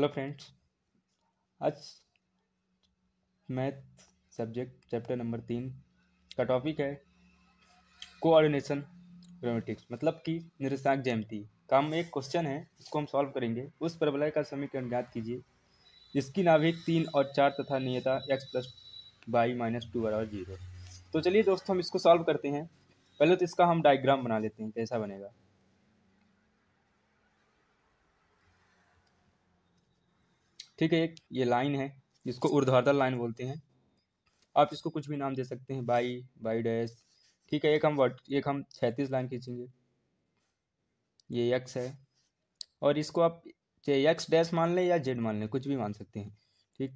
hello friends आज math subject chapter number तीन का टॉपिक है कोऑर्डिनेशन ग्रामेटिक्स मतलब कि निरसाक जयमती काम एक क्वेश्चन है इसको हम सॉल्व करेंगे उस प्रबलय का समीकरण ज्ञात कीजिए जिसकी नाभिक तीन और चार तथा नियता X plus Y minus two बराबर जीरो तो चलिए दोस्तों हम इसको सॉल्व करते हैं पहले तो इसका हम डायग्राम बना लेते हैं कैसा बनेगा ठीक है एक ये लाइन है जिसको ऊर्ध्वाधर लाइन बोलते हैं आप इसको कुछ भी नाम दे सकते हैं बाई बाई डैश ठीक है एक हम वर्ट एक हम छैतीस लाइन खींचेंगे ये यक्स है और इसको आप चाहे यक्स डैश मान लें या जेड मान लें कुछ भी मान सकते हैं ठीक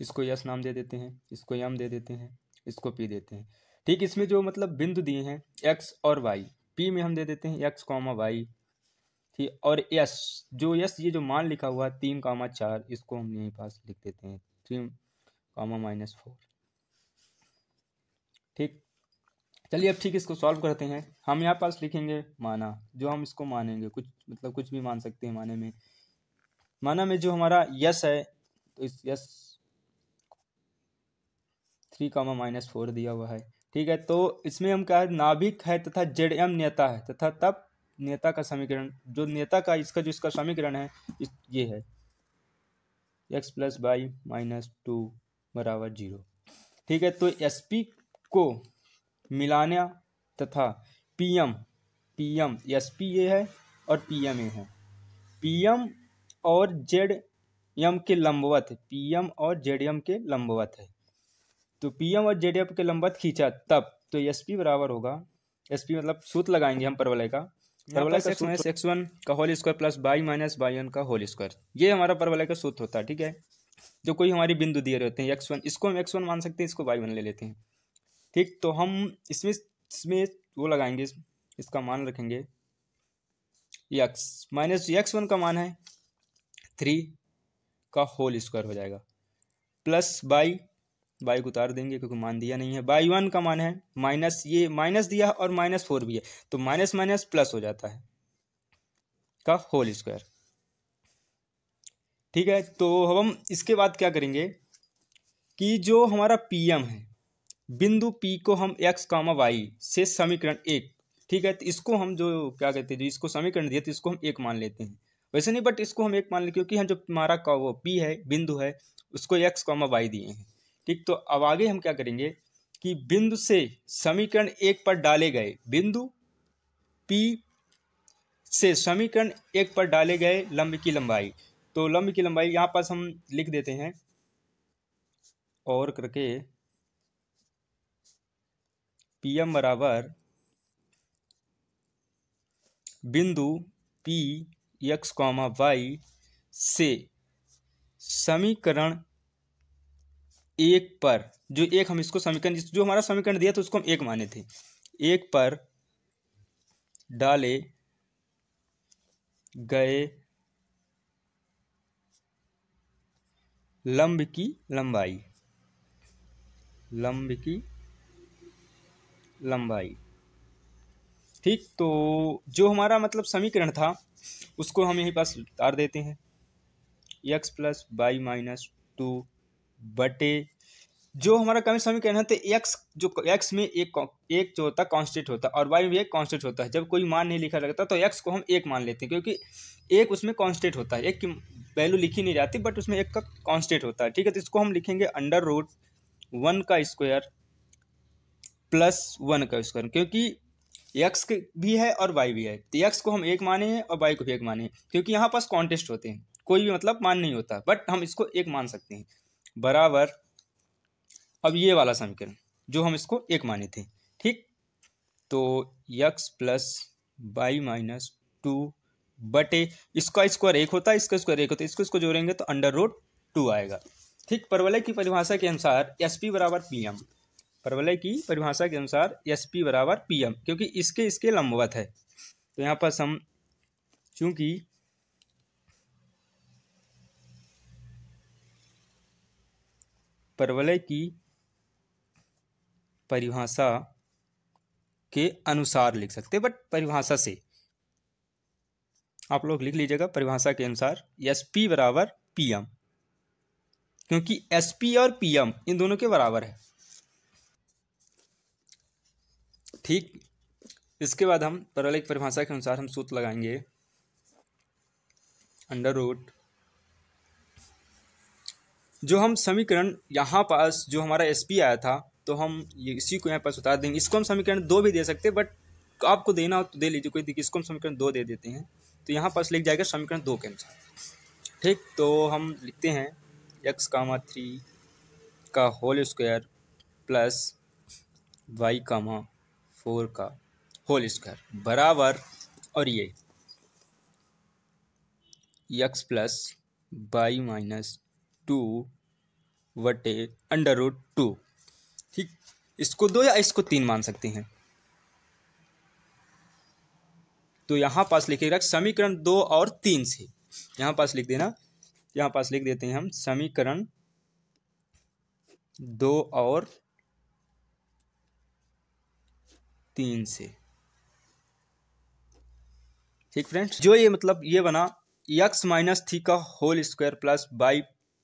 इसको यस नाम दे देते हैं इसको यम दे देते हैं इसको पी देते हैं ठीक इसमें जो मतलब बिंदु दिए हैं एक्स और वाई पी में हम दे देते हैं एक्स कॉमा वाई ठीक और यस जो यस ये जो मान लिखा हुआ है तीन कामा चार इसको हम यहीं पास लिख देते हैं थ्री कामा माइनस फोर ठीक चलिए अब ठीक इसको सॉल्व करते हैं हम यहाँ पास लिखेंगे माना जो हम इसको मानेंगे कुछ मतलब कुछ भी मान सकते हैं माने में माना में जो हमारा यस है तो इस S three comma minus four दिया हुआ है ठीक है तो इसमें हम क्या है नाभिक है तथा जेड एम नेता है तथा तब नेता का समीकरण जो नेता का इसका जो इसका समीकरण है इस, ये है X plus Y minus two बराबर जीरो ठीक है तो एस पी को मिलाना तथा P M P M S P A है और पी एम ए है पी एम और जेड एम के लंबवत पी एम और जेड एम के लंबवत है तो पीएम और जेडीएफ के लंबत खींचा तब तो एसपी बराबर होगा एसपी मतलब सूत लगाएंगे हम परवलय का परवलय का सूत्र एक्स वन का whole square plus Y minus Y one का होल स्क्वायर ये हमारा परवलय का सूत्र होता है ठीक है जो कोई हमारी बिंदु दिए रहते हैं एक्स वन इसको हम एक्स वन मान सकते हैं इसको बाई वन ले लेते हैं ठीक तो हम इसमें इसमें वो लगाएंगे इसका मान रखेंगे यक्स माइनस यक्स वन का मान है थ्री का होल स्क्वायर हो जाएगा प्लस बाई बाई को उतार देंगे क्योंकि मान दिया नहीं है बाई वन का मान है माइनस ये माइनस दिया और माइनस फोर भी है तो माइनस माइनस प्लस हो जाता है का होल स्क्वायर ठीक है तो अब हम इसके बाद क्या करेंगे कि जो हमारा पीएम है बिंदु पी को हम एक्स कामा वाई से समीकरण एक ठीक है तो इसको हम जो क्या कहते हैं जो इसको समीकरण दिया तो इसको हम एक मान लेते हैं वैसे नहीं बट इसको हम एक मान लेते क्योंकि हम जो हमारा वो पी है बिंदु है उसको एक्स कॉमा वाई दिए हैं ठीक तो अब आगे हम क्या करेंगे कि बिंदु से समीकरण एक पर डाले गए बिंदु पी से समीकरण एक पर डाले गए लंब की लंबाई तो लंब की लंबाई यहाँ पास हम लिख देते हैं और करके पीएम बराबर बिंदु पी एक्स कॉमा वाई से समीकरण एक पर जो एक हम इसको समीकरण जो हमारा समीकरण दिया था उसको हम एक माने थे एक पर डाले गए लंब की लंबाई लंब की लंबाई ठीक तो जो हमारा मतलब समीकरण था उसको हम यहीं पास उतार देते हैं X plus Y minus two बटे जो हमारा कमी समीकरण है तो एक्स जो एक्स में एक एक जो होता है कॉन्स्टेंट होता है और वाई में भी एक कॉन्स्टेंट होता है जब कोई मान नहीं लिखा रहता तो एक्स को हम एक मान लेते हैं क्योंकि एक उसमें कॉन्स्टेंट होता है एक की वैल्यू लिखी नहीं जाती बट उसमें एक का कॉन्स्टेंट होता है ठीक है तो इसको हम लिखेंगे अंडर रूट वन का स्क्वायर प्लस वन का स्क्वायर क्योंकि एक्स भी है और वाई भी है तो एक्स को हम एक माने हैं और वाई को भी एक माने हैं क्योंकि यहाँ पास कॉन्टेस्ट होते हैं कोई भी मतलब मान नहीं होता बट हम इसको एक मान सकते हैं बराबर अब ये वाला समीकरण जो हम इसको एक माने थे ठीक तो X plus Y minus two बटे इसका स्क्वायर एक होता है इसका स्क्वायर एक होता है इसको इसको जोड़ेंगे तो अंडर रोड टू आएगा ठीक परवलय की परिभाषा के अनुसार एस पी बराबर पी एम परवलय की परिभाषा के अनुसार एस पी बराबर पी एम क्योंकि इसके इसके लंबवत है तो यहाँ पर हम चूँकि परवलय की परिभाषा के अनुसार लिख सकते बट परिभाषा से आप लोग लिख लीजिएगा परिभाषा के अनुसार एस पी बराबर पीएम क्योंकि एस पी और पीएम इन दोनों के बराबर है ठीक इसके बाद हम परवलय की परिभाषा के अनुसार हम सूत्र लगाएंगे अंडर रूट जो हम समीकरण यहाँ पास जो हमारा एस पी आया था तो हम इसी को यहाँ पास उतार देंगे इसको हम समीकरण दो भी दे सकते हैं बट आपको देना हो तो दे लीजिए कोई दिक्कत इसको हम समीकरण दो दे देते हैं तो यहाँ पास लिख जाएगा समीकरण दो के अनुसार ठीक तो हम लिखते हैं एक्स कामा थ्री का whole square plus Y comma four का होल स्क्वायर बराबर और ये X plus Y minus two वटे अंडर रूट टू ठीक इसको दो या इसको तीन मान सकते हैं तो यहाँ पास लिखेगा समीकरण दो और तीन से यहाँ पास लिख देना यहाँ पास लिख देते हैं हम समीकरण दो और तीन से ठीक फ्रेंड्स जो ये मतलब ये बना यक्स माइनस थी का whole square plus Y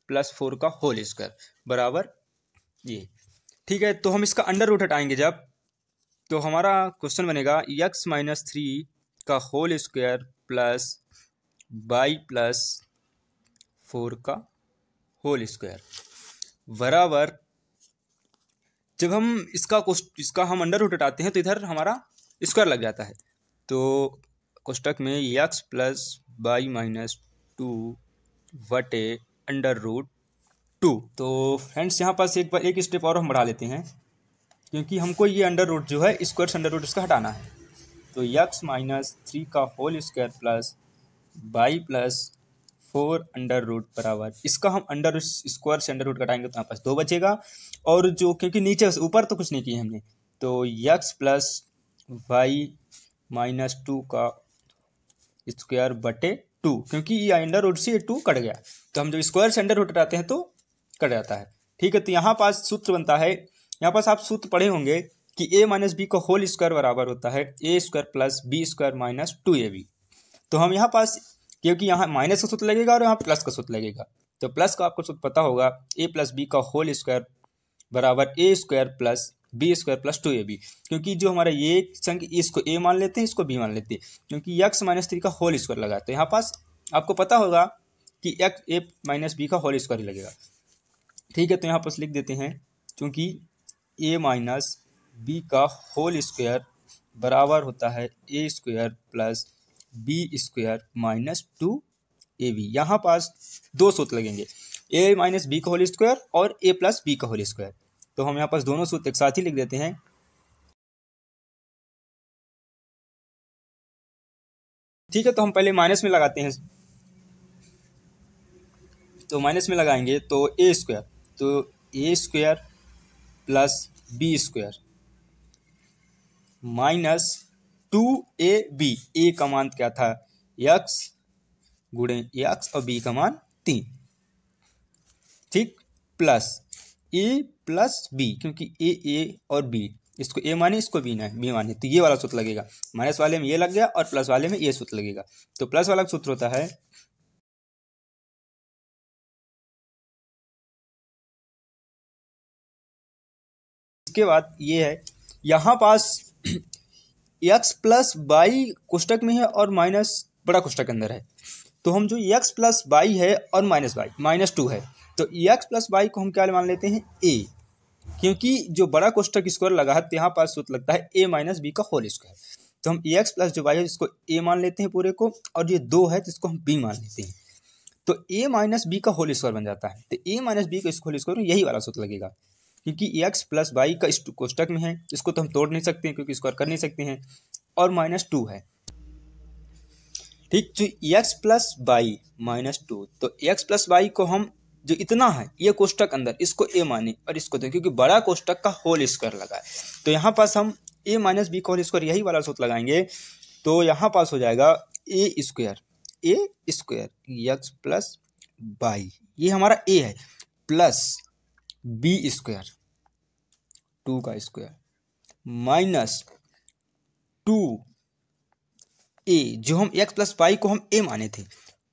plus four का होल स्क्वायर बराबर ये ठीक है तो हम इसका अंडर रूट हटाएंगे जब तो हमारा क्वेश्चन बनेगा यक्स माइनस थ्री का whole square plus Y plus four का होल स्क्वायर बराबर जब हम इसका इसका हम अंडर रूट हटाते हैं तो इधर हमारा स्क्वायर लग जाता है तो कोष्टक में X plus Y minus two वटे अंडर रूट टू तो फ्रेंड्स यहाँ पास एक बार एक स्टेप और हम बढ़ा लेते हैं क्योंकि हमको ये अंडर रूट जो है स्क्वायर से अंडर रूट इसका हटाना है तो यक्स माइनस थ्री का whole square plus Y plus four under root बराबर इसका हम अंडर स्क्वायर से अंडर रूट कटाएंगे तो यहाँ पास दो बचेगा और जो क्योंकि नीचे ऊपर तो कुछ नहीं किया हमने तो X plus Y minus two का स्क्वायर बटे टू क्योंकि ये अंडर रूट से ये टू कट गया तो हम जब स्क्वायर से अंडर रूट कटाते हैं तो कट जाता है ठीक है तो यहाँ पास सूत्र बनता है यहाँ पास आप सूत्र पढ़े होंगे कि ए माइनस बी का होल स्क्वायर बराबर होता है A square plus B square minus two A B तो हम यहाँ पास क्योंकि यहाँ माइनस का सूत्र लगेगा और यहाँ प्लस का सूत्र लगेगा तो प्लस का आपको सूत्र पता होगा ए प्लस बी का होल स्क्वायर बराबर A square plus B square plus two A B क्योंकि जो हमारा ये संघ इसको ए मान लेते हैं इसको बी मान लेते हैं क्योंकि यक्स माइनस थ्री का होल स्क्वायर लगा तो यहाँ पास आपको पता होगा कि एक्स ए माइनस बी का होल स्क्वायर ही लगेगा ठीक है तो यहाँ पास लिख देते हैं क्योंकि ए माइनस बी का होल स्क्वायर बराबर होता है A square plus B square minus two A B यहाँ पास दो सूत्र लगेंगे ए माइनस बी का होल स्क्वायर और ए प्लस बी का होल स्क्वायर तो हम यहाँ पास दोनों सूत्र एक साथ ही लिख देते हैं ठीक है तो हम पहले माइनस में लगाते हैं तो माइनस में लगाएंगे तो ए स्क्वायर तो A square plus B square minus two A B A का मान क्या था यक्स गुणे यक्स और बी का मान तीन ठीक प्लस ए प्लस बी क्योंकि ए ए और बी इसको ए माने इसको बी ना बी माने तो ये वाला सूत्र लगेगा माइनस वाले में ये लग गया और प्लस वाले में ये सूत्र लगेगा तो प्लस वाला सूत्र होता है इसके बाद ये है यहाँ पास एक्स प्लस बाई कोष्टक में है और माइनस बड़ा कोष्टक के अंदर है तो हम जो एक्स प्लस बाई है और माइनस बाई माइनस टू है तो ई प्लस वाई को हम क्या मान लेते हैं a क्योंकि जो बड़ा कोष्टक स्क्वायर लगा है तो यहाँ पास सूत्र लगता है a माइनस बी का होल स्क्वायर तो हम ए एक्स प्लस जो वाई है इसको a मान लेते हैं पूरे को और ये दो है तो इसको हम b मान लेते हैं तो a माइनस बी का होल स्क्वायर बन जाता है तो a माइनस बी का होल स्क्वायर यही वाला सूत्र लगेगा क्योंकि ए एक्स प्लस वाई का कोष्टक में है इसको तो हम तोड़ नहीं सकते हैं क्योंकि स्क्वायर कर नहीं सकते हैं और माइनस टू है ठीक तो X plus Y minus two तो एक्स प्लस वाई को हम जो इतना है ये कोष्टक अंदर इसको ए माने और इसको दें क्योंकि बड़ा कोष्टक का होल स्क्वायर लगा है तो यहाँ पास हम ए माइनस बी का होल स्क्वायर यही वाला सूत्र लगाएंगे तो यहाँ पास हो जाएगा A square A square X plus Y ये हमारा ए है प्लस बी स्क्वायर टू का स्क्वायर माइनस टू ए जो हम एक्स प्लस बाई को हम ए माने थे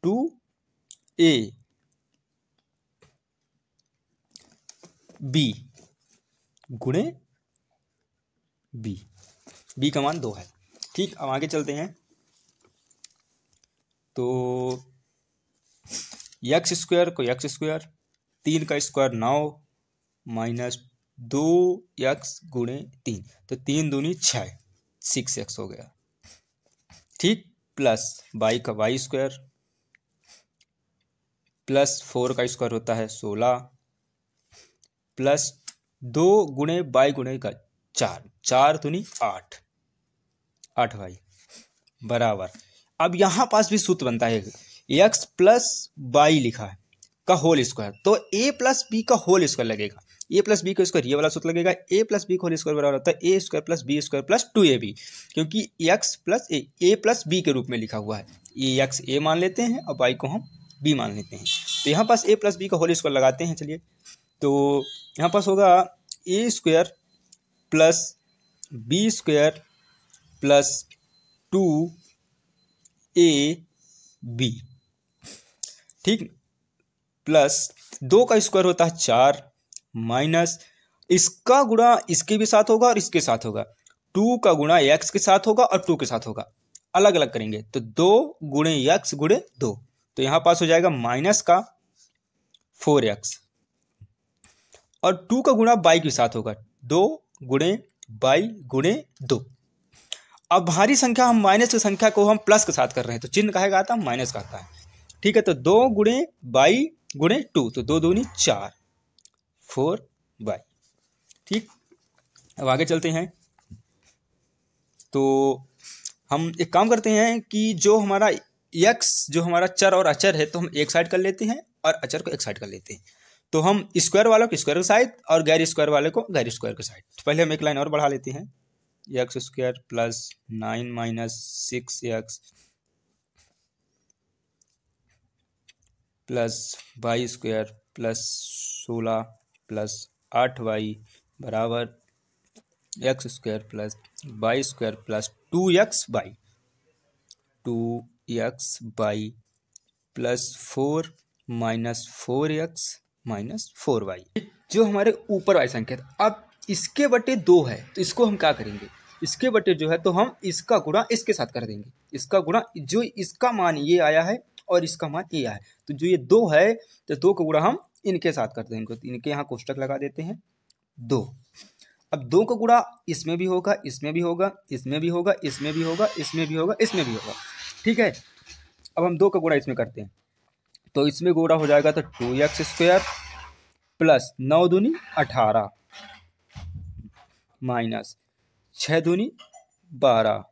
टू ए बी गुणे बी बी का मान दो है ठीक अब आगे चलते हैं तो यक्स स्क्वायर को यक्स स्क्वायर तीन का स्क्वायर नौ माइनस दो यक्स गुणे तीन तो तीन दूनी छः सिक्स एक्स हो गया ठीक प्लस वाई का वाई स्क्वायर प्लस फोर का स्क्वायर होता है सोलह प्लस दो गुणे बाई गुणे का चार चार धुनी आठ आठ बाई बराबर अब यहां पास भी सूत्र बनता है एक्स प्लस बाई लिखा है का होल स्क्वायर तो ए प्लस बी का होल स्क्वायर लगेगा ए प्लस बी का स्क्वायर ये वाला सूत्र लगेगा ए प्लस बी का होल स्क्वायर बराबर होता है A square plus B square plus two A B क्योंकि X plus A A plus B के रूप में लिखा हुआ है ए एक्स ए मान लेते हैं और बाई को हम बी मान लेते हैं तो यहाँ पास ए प्लस बी का होल स्क्वायर लगाते हैं चलिए तो यहाँ पास होगा A square plus B square plus two A B ठीक प्लस दो का स्क्वायर होता है चार माइनस इसका गुणा इसके भी साथ होगा और इसके साथ होगा टू का गुणा एक्स के साथ होगा और टू के साथ होगा अलग अलग करेंगे तो दो गुणे एक्स गुणे दो तो यहाँ पास हो जाएगा माइनस का फोर एक्स और टू का गुणा बाई के साथ होगा दो गुणे बाई गुणे दो अब भारी संख्या हम माइनस की संख्या को हम प्लस के साथ कर रहे हैं तो चिन्ह कहेगा आता है माइनस का आता है ठीक है तो दो गुणे बाई गुणे टू तो दो दूनी चार फोर बाई ठीक अब आगे चलते हैं तो हम एक काम करते हैं कि जो हमारा यक्स जो हमारा चर और अचर है तो हम एक साइड कर लेते हैं और अचर को एक साइड कर लेते हैं तो हम स्क्वायर वालों को स्क्वायर के साइड और गैर स्क्वायर वाले को गैर स्क्वायर के साइड तो पहले हम एक लाइन और बढ़ा लेते हैं X square plus nine minus six X plus Y square plus सोलह प्लस आठ वाई बराबर X square plus Y square plus two X Y two X Y plus four minus four X minus four Y जो हमारे ऊपर Y संख्या था अब इसके बटे दो है तो इसको हम क्या करेंगे इसके बटे जो है तो हम इसका गुणा इसके साथ कर देंगे इसका गुणा जो इसका मान ये आया है और इसका मान ये आया है तो जो ये दो है तो दो का गुणा हम इनके साथ कर देंगे तो इनके यहाँ कोष्टक लगा देते हैं दो अब दो का गुणा इसमें भी होगा इसमें भी होगा इसमें भी होगा इसमें भी होगा इसमें भी होगा इसमें भी होगा ठीक है अब हम दो का गुणा इसमें करते हैं तो इसमें गोड़ा हो जाएगा तो टू एक्स स्क्वायर प्लस नौ दूनी अठारह माइनस छ दूनी बारह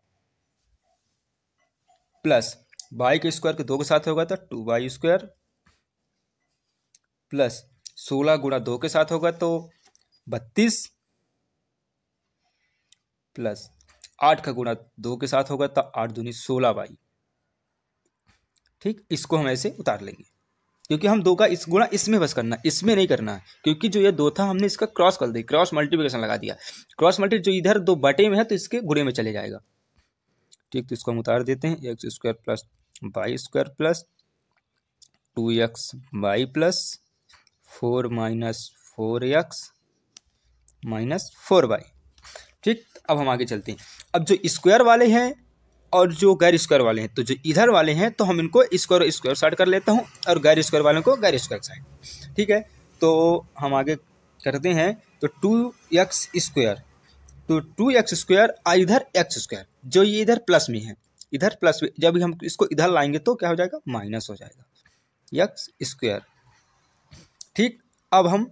प्लस बाई के स्क्वायर के दो के साथ होगा तो टू बाई स्क्वायर प्लस सोलह गुणा दो के साथ होगा तो बत्तीस प्लस आठ का गुणा दो के साथ होगा तो आठ दूनी सोलह बाई ठीक इसको हम ऐसे उतार लेंगे क्योंकि हम दो का इस गुणा इसमें बस करना इसमें नहीं करना है क्योंकि जो ये दो था हमने इसका क्रॉस कर दिया क्रॉस मल्टीप्लिकेशन लगा दिया क्रॉस मल्टी जो इधर दो बटे में है तो इसके गुणे में चले जाएगा ठीक तो इसको हम उतार देते हैं X square plus Y square plus two X Y plus four minus four X minus four Y ठीक अब हम आगे चलते हैं अब जो स्क्वायर वाले हैं और जो गैर स्क्वायर वाले हैं तो जो इधर वाले हैं तो हम इनको स्क्वायर स्क्वायर साइड कर लेता हूँ और गैर स्क्वायर वालों को गैर स्क्वायर साइड ठीक है तो हम आगे करते हैं तो टू एक्स स्क्वायर तो टू एक्स स्क्वायर और इधर एक्स स्क्वायर जो ये इधर प्लस में है इधर प्लस में जब हम इसको इधर लाएंगे तो क्या हो जाएगा माइनस हो जाएगा एक्स स्क्वायर ठीक अब हम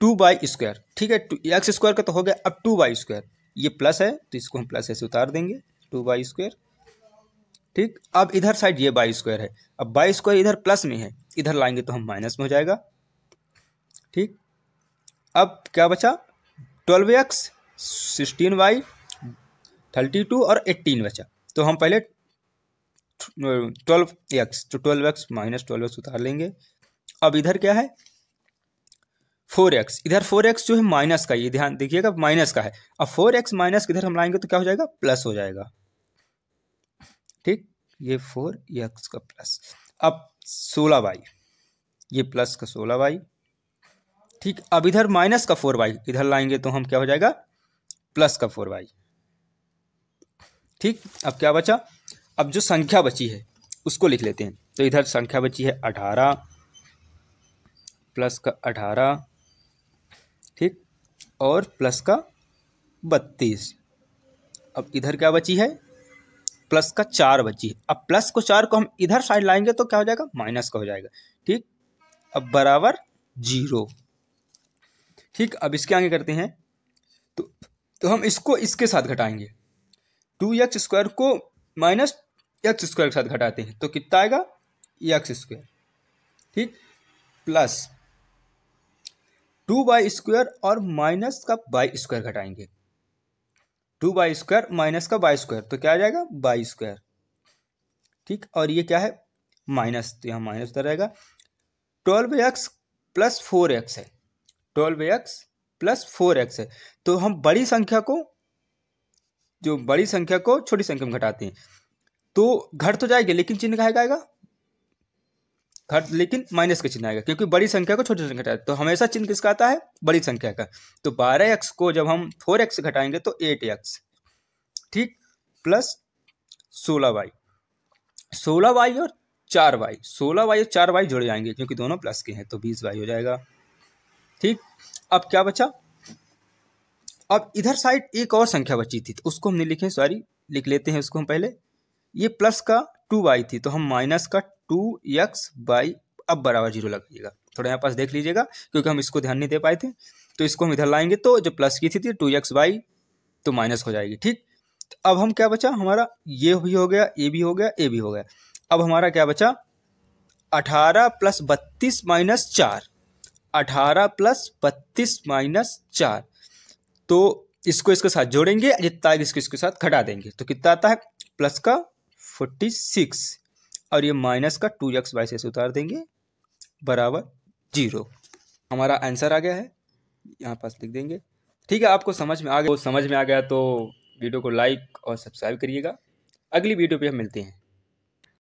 टू बाई स्क्वायर ठीक है एक्स स्क्वायर का तो हो गया अब टू बाई स्क्वायर ये प्लस है तो इसको हम प्लस ऐसे उतार देंगे टू बाई स्क्वायर ठीक अब इधर साइड ये बाई स्क्वायर है अब बाई स्क्वायर इधर प्लस में है इधर लाएंगे तो हम माइनस में हो जाएगा ठीक अब क्या बचा twelve X sixteen Y thirty two और एट्टीन बचा तो हम पहले ट्वेल्व एक्स तो twelve X minus twelve X उतार लेंगे अब इधर क्या है फोर एक्स इधर फोर एक्स जो है माइनस का ये ध्यान देखिएगा माइनस का है अब फोर एक्स माइनस इधर हम लाएंगे तो क्या हो जाएगा प्लस हो जाएगा ठीक ये फोर यक्स का प्लस अब सोलह वाई ये प्लस का सोलह वाई ठीक अब इधर माइनस का फोर वाई इधर लाएंगे तो हम क्या हो जाएगा प्लस का फोर वाई ठीक अब क्या बचा अब जो संख्या बची है उसको लिख लेते हैं तो इधर संख्या बची है अठारह प्लस का अठारह ठीक और प्लस का बत्तीस अब इधर क्या बची है प्लस का चार बची अब प्लस को चार को हम इधर साइड लाएंगे तो क्या हो जाएगा माइनस का हो जाएगा ठीक अब बराबर जीरो ठीक अब इसके आगे करते हैं तो तो हम इसको इसके साथ घटाएंगे टू एक्स स्क्वायर को माइनस एक्स स्क्वायर के साथ घटाते हैं तो कितना आएगा एक्स स्क्वायर ठीक प्लस टू बाई स्क्वायर और माइनस का बाई स्क्वायर घटाएंगे टू बाई स्क्वायर माइनस का बाई स्क्वायर तो क्या आ जाएगा बाई स्क्वायर ठीक और ये क्या है माइनस तो यहाँ माइनस उतर रहेगा twelve x plus four x है twelve x plus four x है तो हम बड़ी संख्या को जो बड़ी संख्या को छोटी संख्या में घटाते हैं तो घट तो जाएगी लेकिन चिन्ह कहा जाएगा घट लेकिन माइनस का चिन्ह आएगा क्योंकि बड़ी संख्या को छोटी संख्या घटाए तो हमेशा चिन्ह किसका आता है बड़ी संख्या का तो बारह एक्स को जब हम फोर एक्स घटाएंगे तो एट एक्स ठीक प्लस सोलह वाई सोलह वाई और चार वाई सोलह वाई और चार वाई जुड़ जाएंगे क्योंकि दोनों प्लस के हैं तो बीस वाई हो जाएगा ठीक अब क्या बचा अब इधर साइड एक और संख्या बची थी तो उसको हमने लिखे सॉरी लिख लेते हैं उसको हम पहले ये प्लस का टू वाई थी तो हम माइनस का टू एक्स बाई अब बराबर जीरो लगाइएगा थोड़ा यहाँ पास देख लीजिएगा क्योंकि हम इसको ध्यान नहीं दे पाए थे तो इसको हम इधर लाएंगे तो जो प्लस की थी टू एक्स बाई तो माइनस हो जाएगी ठीक तो अब हम क्या बचा हमारा ये भी हो गया ए भी हो गया ए भी हो गया अब हमारा क्या बचा अठारह प्लस बत्तीस माइनस चार अठारह प्लस बत्तीस माइनस चार तो इसको इसके साथ जोड़ेंगे जितना इसको इसके साथ घटा देंगे तो कितना आता है प्लस का फोर्टी सिक्स और ये माइनस का टू एक्स वाई से उतार देंगे बराबर जीरो हमारा आंसर आ गया है यहाँ पास लिख देंगे ठीक है आपको समझ में आ गया समझ में आ गया तो वीडियो को लाइक और सब्सक्राइब करिएगा अगली वीडियो पे हम मिलते हैं